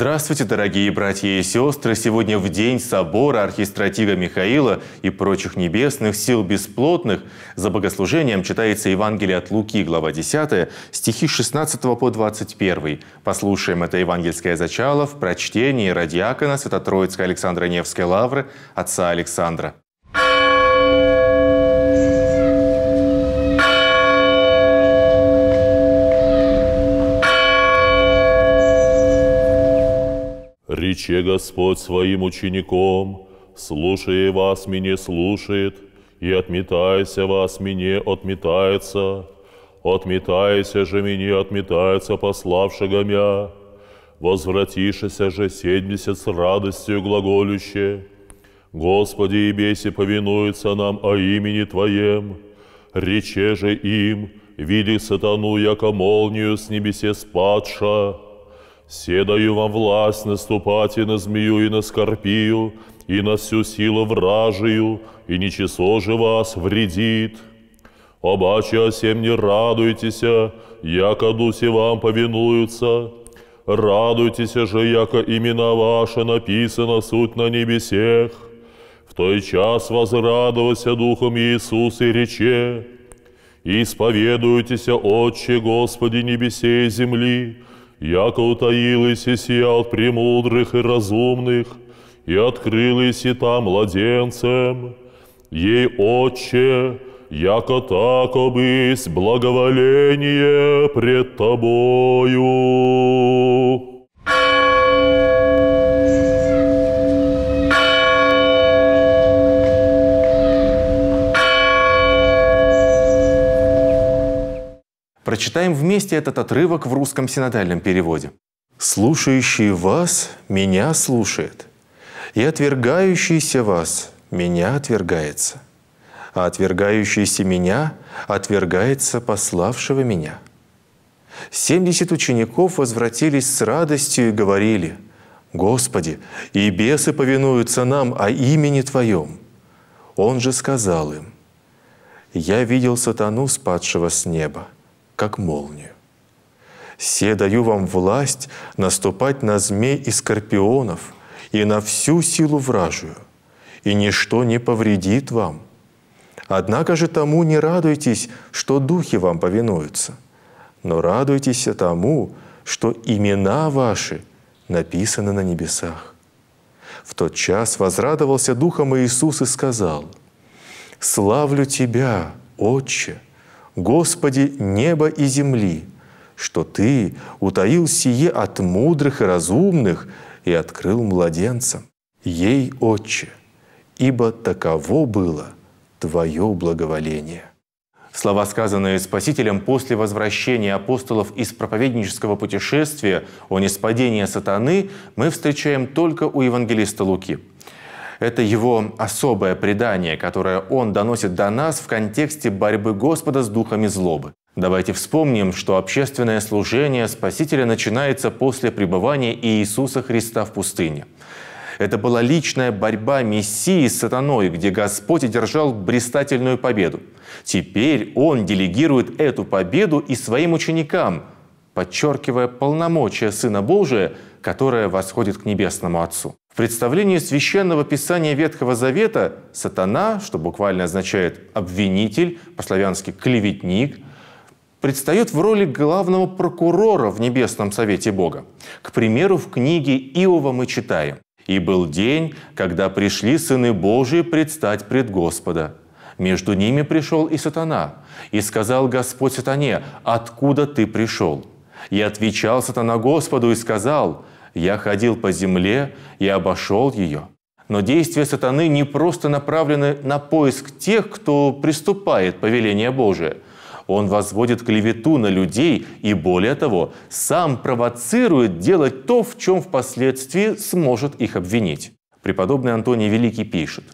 Здравствуйте, дорогие братья и сестры! Сегодня в день собора архистратига Михаила и прочих небесных сил бесплотных за богослужением читается Евангелие от Луки, глава 10, стихи 16 по 21. Послушаем это евангельское зачало в прочтении радиакона Святотроицкой Александра Невской лавры отца Александра. Рече Господь своим учеником, слушая вас, меня слушает, и отметайся вас, мне отметается, отметайся же мне отметается пославшего мя, возвратишься же семьдесят с радостью глаголюще, Господи и беси повинуется нам о имени Твоем, рече же им, види сатану, яко молнию с небесе спадша, «Се даю вам власть наступать и на змею, и на скорпию, и на всю силу вражию, и ничего же вас вредит. Обаче всем не радуйтеся, яко дуси вам повинуются. Радуйтесь же, яко имена ваши написано суть на небесех. В той час возрадовался Духом Иисус и рече, «Исповедуйтеся, Отче Господи небесей и земли, яко утаилась и сия от премудрых и разумных, и открылась и там младенцем. Ей, Отче, яко так обысь благоволение пред Тобою. Прочитаем вместе этот отрывок в русском синодальном переводе. «Слушающий вас меня слушает, и отвергающийся вас меня отвергается, а отвергающийся меня отвергается пославшего меня». Семьдесят учеников возвратились с радостью и говорили, «Господи, и бесы повинуются нам о имени Твоем». Он же сказал им, «Я видел сатану, спадшего с неба, как молнию. «Се даю вам власть наступать на змей и скорпионов и на всю силу вражию, и ничто не повредит вам. Однако же тому не радуйтесь, что духи вам повинуются, но радуйтесь тому, что имена ваши написаны на небесах». В тот час возрадовался духом Иисус и сказал, «Славлю Тебя, Отче, Господи, неба и земли, что Ты утаил сие от мудрых и разумных и открыл младенцам. Ей, Отче, ибо таково было Твое благоволение». Слова, сказанные Спасителем после возвращения апостолов из проповеднического путешествия о неспадении сатаны, мы встречаем только у евангелиста Луки – это его особое предание, которое он доносит до нас в контексте борьбы Господа с духами злобы. Давайте вспомним, что общественное служение Спасителя начинается после пребывания Иисуса Христа в пустыне. Это была личная борьба Мессии с сатаной, где Господь одержал блистательную победу. Теперь Он делегирует эту победу и своим ученикам – подчеркивая полномочия Сына Божия, которое восходит к Небесному Отцу. В представлении Священного Писания Ветхого Завета сатана, что буквально означает «обвинитель», по-славянски «клеветник», предстает в роли главного прокурора в Небесном Совете Бога. К примеру, в книге Иова мы читаем «И был день, когда пришли сыны Божии предстать пред Господа». Между ними пришел и сатана, и сказал Господь сатане, «Откуда ты пришел?» И отвечал сатана Господу и сказал, «Я ходил по земле и обошел ее». Но действия сатаны не просто направлены на поиск тех, кто приступает повеление Божие. Он возводит клевету на людей и, более того, сам провоцирует делать то, в чем впоследствии сможет их обвинить. Преподобный Антоний Великий пишет,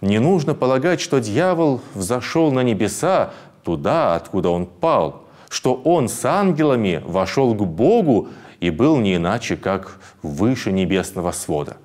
«Не нужно полагать, что дьявол взошел на небеса, туда, откуда он пал, что он с ангелами вошел к Богу и был не иначе, как выше небесного свода.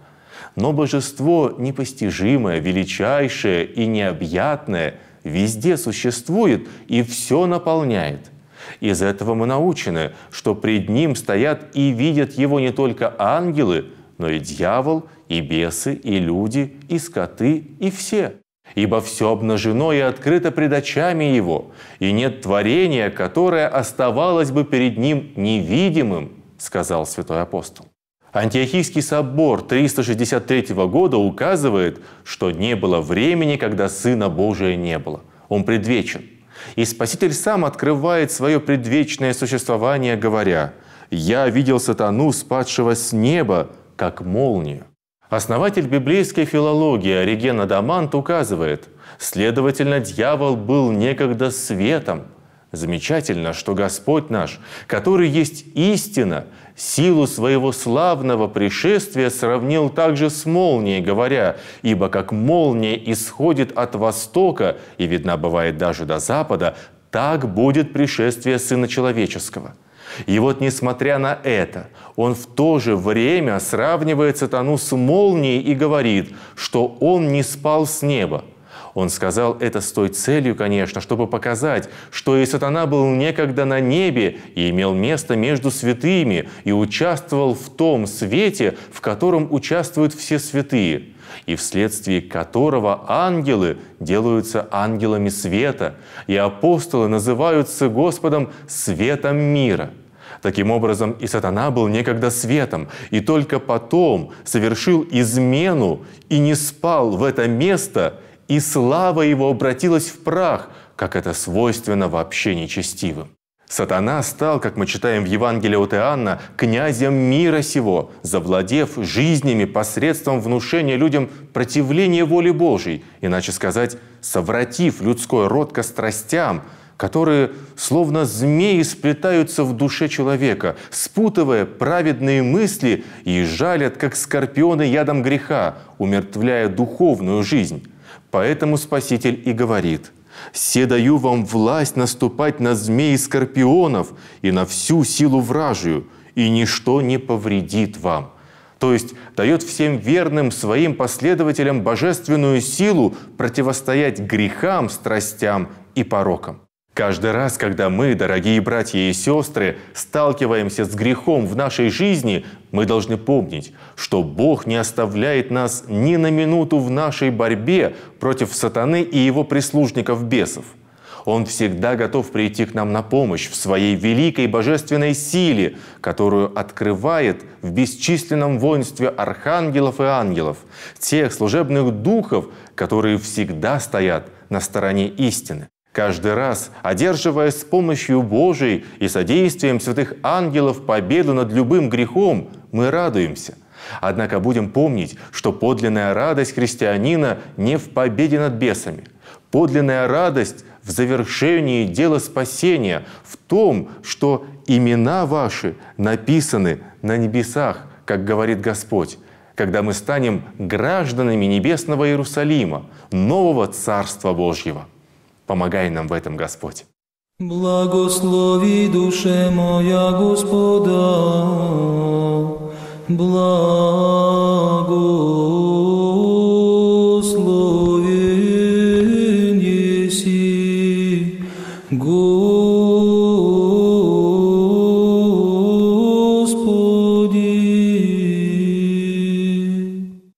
Но божество непостижимое, величайшее и необъятное везде существует и все наполняет. Из этого мы научены, что пред ним стоят и видят его не только ангелы, но и дьявол, и бесы, и люди, и скоты, и все. Ибо все обнажено и открыто пред очами его, и нет творения, которое оставалось бы перед ним невидимым, сказал святой апостол. Антиохийский собор 363 года указывает, что не было времени, когда Сына Божия не было. Он предвечен. И Спаситель сам открывает свое предвечное существование, говоря, «Я видел сатану, спадшего с неба, как молнию». Основатель библейской филологии Ориген Адамант указывает, следовательно, дьявол был некогда светом. Замечательно, что Господь наш, который есть истина, силу своего славного пришествия сравнил также с молнией, говоря, «Ибо как молния исходит от востока и видна бывает даже до запада, так будет пришествие Сына Человеческого». И вот несмотря на это, он в то же время сравнивает сатану с молнией и говорит, что он не спал с неба – он сказал это с той целью, конечно, чтобы показать, что и сатана был некогда на небе и имел место между святыми, и участвовал в том свете, в котором участвуют все святые, и вследствие которого ангелы делаются ангелами света, и апостолы называются Господом светом мира. Таким образом, и сатана был некогда светом, и только потом совершил измену и не спал в это место – и слава его обратилась в прах, как это свойственно вообще нечестивым. Сатана стал, как мы читаем в Евангелии от Иоанна, князем мира сего, завладев жизнями посредством внушения людям противления воли Божьей, иначе сказать, совратив людской род ко страстям – которые словно змеи сплетаются в душе человека, спутывая праведные мысли и жалят, как скорпионы ядом греха, умертвляя духовную жизнь. Поэтому Спаситель и говорит, «Се даю вам власть наступать на змеи скорпионов и на всю силу вражию, и ничто не повредит вам» то есть дает всем верным своим последователям божественную силу противостоять грехам, страстям и порокам. Каждый раз, когда мы, дорогие братья и сестры, сталкиваемся с грехом в нашей жизни, мы должны помнить, что Бог не оставляет нас ни на минуту в нашей борьбе против сатаны и его прислужников-бесов. Он всегда готов прийти к нам на помощь в своей великой божественной силе, которую открывает в бесчисленном воинстве архангелов и ангелов, тех служебных духов, которые всегда стоят на стороне истины. Каждый раз, одерживая с помощью Божией и содействием святых ангелов победу над любым грехом, мы радуемся. Однако будем помнить, что подлинная радость христианина не в победе над бесами. Подлинная радость в завершении дела спасения, в том, что имена ваши написаны на небесах, как говорит Господь, когда мы станем гражданами небесного Иерусалима, нового Царства Божьего. Помогай нам в этом, Господь. Благослови душе моя Господа, благо.